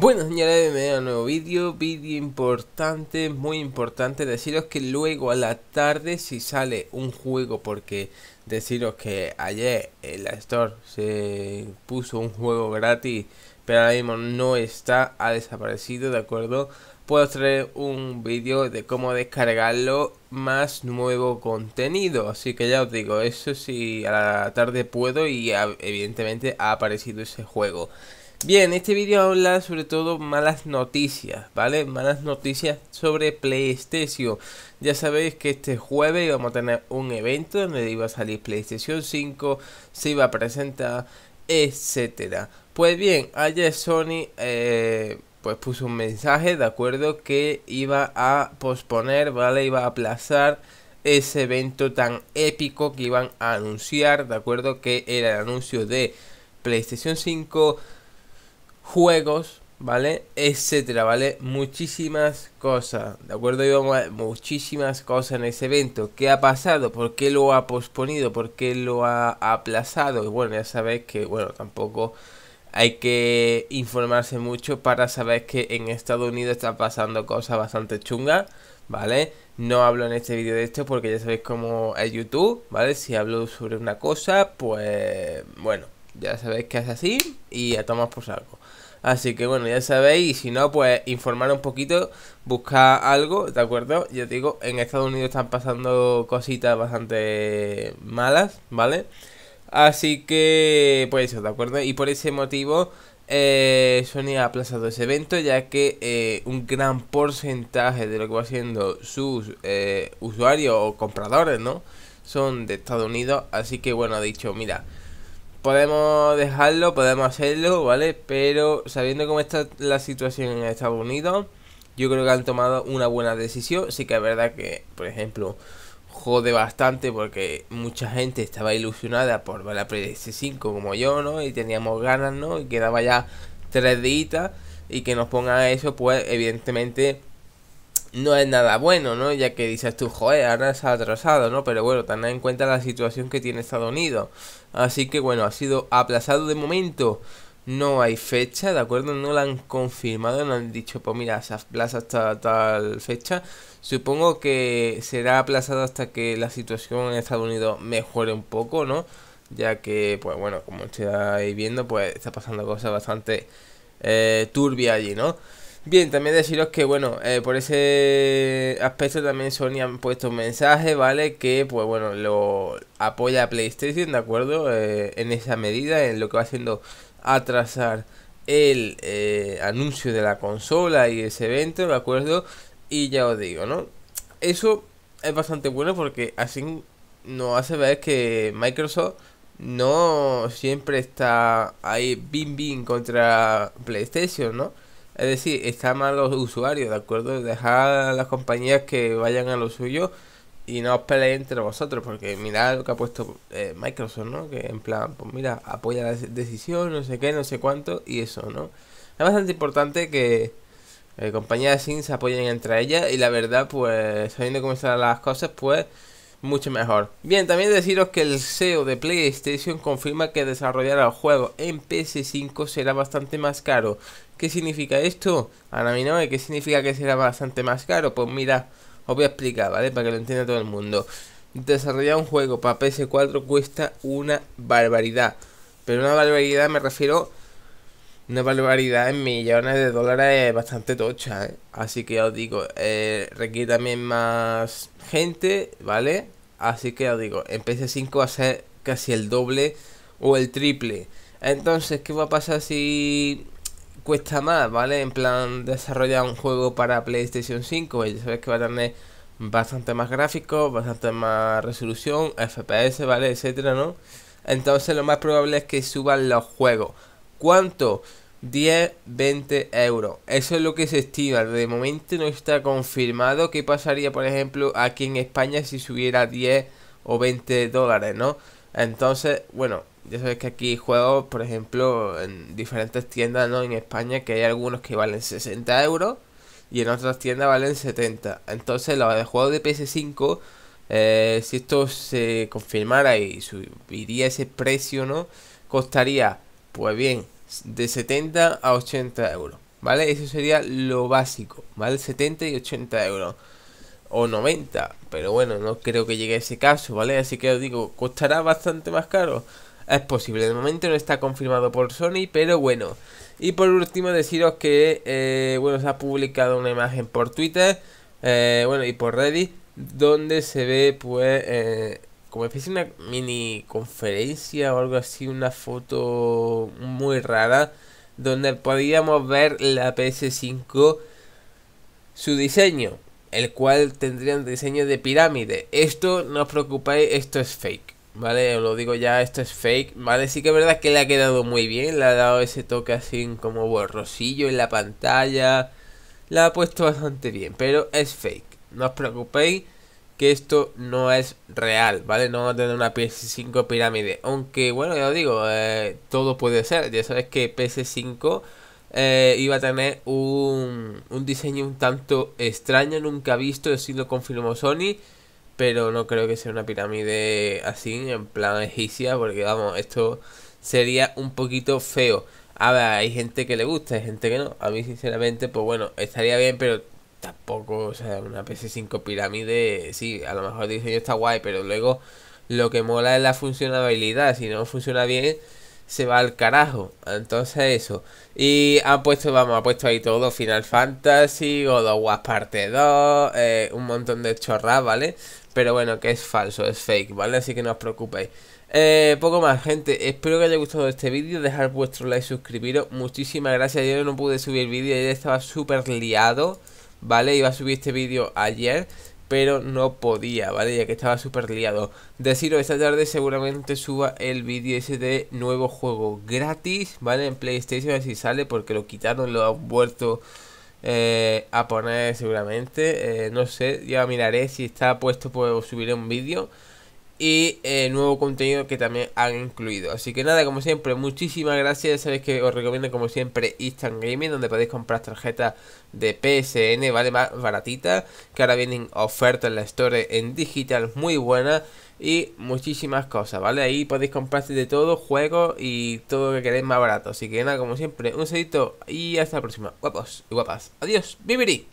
Bueno señores, bienvenidos a un nuevo vídeo, vídeo importante, muy importante Deciros que luego a la tarde si sale un juego Porque deciros que ayer en la Store se puso un juego gratis Pero ahora mismo no está, ha desaparecido, ¿de acuerdo? Puedo traer un vídeo de cómo descargarlo más nuevo contenido Así que ya os digo, eso si a la tarde puedo y evidentemente ha aparecido ese juego Bien, este vídeo habla sobre todo malas noticias, ¿vale? Malas noticias sobre PlayStation. Ya sabéis que este jueves íbamos a tener un evento donde iba a salir PlayStation 5, se iba a presentar, etcétera. Pues bien, ayer Sony eh, pues puso un mensaje, ¿de acuerdo? Que iba a posponer, ¿vale? Iba a aplazar ese evento tan épico que iban a anunciar, ¿de acuerdo? Que era el anuncio de PlayStation 5 juegos, ¿vale? Etcétera, ¿vale? Muchísimas cosas, ¿de acuerdo? ver muchísimas cosas en ese evento. ¿Qué ha pasado? ¿Por qué lo ha posponido? ¿Por qué lo ha aplazado? Y bueno, ya sabéis que, bueno, tampoco hay que informarse mucho para saber que en Estados Unidos está pasando cosas bastante chungas, ¿vale? No hablo en este vídeo de esto porque ya sabéis cómo es YouTube, ¿vale? Si hablo sobre una cosa, pues bueno, ya sabéis que es así y a tomar por algo Así que bueno, ya sabéis, y si no, pues informar un poquito, buscar algo, ¿de acuerdo? Yo digo, en Estados Unidos están pasando cositas bastante malas, ¿vale? Así que, pues eso, ¿de acuerdo? Y por ese motivo, eh, Sony ha aplazado ese evento, ya que eh, un gran porcentaje de lo que va siendo sus eh, usuarios o compradores, ¿no? Son de Estados Unidos, así que bueno, ha dicho, mira, podemos dejarlo, podemos hacerlo, ¿vale? Pero sabiendo cómo está la situación en Estados Unidos, yo creo que han tomado una buena decisión. Sí que es verdad que, por ejemplo, jode bastante porque mucha gente estaba ilusionada por la PS5 como yo, ¿no? Y teníamos ganas, ¿no? Y quedaba ya tres días y que nos pongan eso, pues evidentemente no es nada bueno, ¿no? Ya que dices tú, joder, ahora se ha atrasado, ¿no? Pero bueno, ten en cuenta la situación que tiene Estados Unidos. Así que bueno, ha sido aplazado de momento. No hay fecha, ¿de acuerdo? No la han confirmado, no han dicho, pues mira, se aplaza hasta tal fecha. Supongo que será aplazado hasta que la situación en Estados Unidos mejore un poco, ¿no? Ya que, pues bueno, como estáis viendo, pues está pasando cosas bastante eh, turbias allí, ¿no? Bien, también deciros que, bueno, eh, por ese aspecto también Sony han puesto un mensaje, ¿vale? Que, pues bueno, lo apoya PlayStation, ¿de acuerdo? Eh, en esa medida, en lo que va haciendo atrasar el eh, anuncio de la consola y ese evento, ¿de acuerdo? Y ya os digo, ¿no? Eso es bastante bueno porque así nos hace ver que Microsoft no siempre está ahí bim bim contra PlayStation, ¿no? Es decir, está mal los usuarios, ¿de acuerdo? Dejad a las compañías que vayan a lo suyo y no os peleéis entre vosotros, porque mirad lo que ha puesto eh, Microsoft, ¿no? Que en plan, pues mira, apoya la decisión, no sé qué, no sé cuánto, y eso, ¿no? Es bastante importante que eh, compañías así se apoyen entre ellas y la verdad, pues sabiendo cómo están las cosas, pues mucho mejor. Bien, también deciros que el CEO de PlayStation confirma que desarrollar el juego en PS5 será bastante más caro ¿Qué significa esto? no, ¿qué significa que será bastante más caro? Pues mira, os voy a explicar, ¿vale? Para que lo entienda todo el mundo. Desarrollar un juego para PS4 cuesta una barbaridad. Pero una barbaridad me refiero una barbaridad en millones de dólares bastante tocha, ¿eh? Así que os digo, eh, requiere también más gente, ¿vale? Así que os digo, en PS5 va a ser casi el doble o el triple. Entonces, ¿qué va a pasar si cuesta más, ¿vale? En plan, desarrollar un juego para PlayStation 5, pues ya sabes que va a tener bastante más gráficos, bastante más resolución, FPS, ¿vale? Etcétera, ¿no? Entonces lo más probable es que suban los juegos. ¿Cuánto? 10, 20 euros. Eso es lo que se estima. De momento no está confirmado qué pasaría, por ejemplo, aquí en España si subiera 10 o 20 dólares, ¿no? Entonces, bueno, ya sabes que aquí juego por ejemplo, en diferentes tiendas, ¿no? En España, que hay algunos que valen 60 euros y en otras tiendas valen 70. Entonces, los de juegos de PS5, eh, si esto se confirmara y subiría ese precio, ¿no? Costaría, pues bien, de 70 a 80 euros, ¿vale? Eso sería lo básico, ¿vale? 70 y 80 euros o 90, pero bueno, no creo que llegue a ese caso, ¿vale? Así que os digo, costará bastante más caro. Ah, es posible. De momento no está confirmado por Sony, pero bueno. Y por último deciros que, eh, bueno, se ha publicado una imagen por Twitter, eh, bueno, y por Reddit, donde se ve, pues, eh, como si una mini conferencia o algo así, una foto muy rara, donde podríamos ver la PS5, su diseño, el cual tendría un diseño de pirámide. Esto, no os preocupéis, esto es fake. ¿Vale? Os lo digo ya, esto es fake, ¿vale? Sí que es verdad que le ha quedado muy bien, le ha dado ese toque así como borrosillo en la pantalla, la ha puesto bastante bien, pero es fake, no os preocupéis que esto no es real, ¿vale? No va a tener una PS5 pirámide, aunque bueno, ya os digo, eh, todo puede ser, ya sabes que PS5 eh, iba a tener un, un diseño un tanto extraño, nunca visto, así lo confirmó Sony pero no creo que sea una pirámide así, en plan egipcia, porque vamos, esto sería un poquito feo. A ver, hay gente que le gusta, hay gente que no. A mí, sinceramente, pues bueno, estaría bien, pero tampoco, o sea, una PC5 pirámide, sí, a lo mejor el diseño está guay, pero luego lo que mola es la funcionalidad, si no funciona bien se va al carajo. Entonces eso. Y han puesto, vamos, han puesto ahí todo, Final Fantasy, God of War parte 2, eh, un montón de chorras, ¿vale? Pero bueno, que es falso, es fake, ¿vale? Así que no os preocupéis. Eh, poco más, gente. Espero que haya gustado este vídeo. Dejar vuestro like, suscribiros. Muchísimas gracias. Yo no pude subir el vídeo, ayer estaba súper liado, ¿vale? Iba a subir este vídeo ayer pero no podía, ¿vale? Ya que estaba súper liado. Deciros, esta tarde seguramente suba el vídeo ese de nuevo juego gratis, ¿vale? En PlayStation, a ver si sale, porque lo quitaron, lo han vuelto eh, a poner seguramente. Eh, no sé, ya miraré si está puesto, pues subiré un vídeo y eh, nuevo contenido que también han incluido. Así que nada, como siempre, muchísimas gracias. sabéis que os recomiendo, como siempre, Instant Gaming, donde podéis comprar tarjetas de PSN, ¿vale? Más baratitas, que ahora vienen ofertas en la Store en digital muy buena y muchísimas cosas, ¿vale? Ahí podéis comprar de todo, juegos y todo lo que queréis más barato. Así que nada, como siempre, un saludo y hasta la próxima. Guapos y guapas. Adiós, viviri.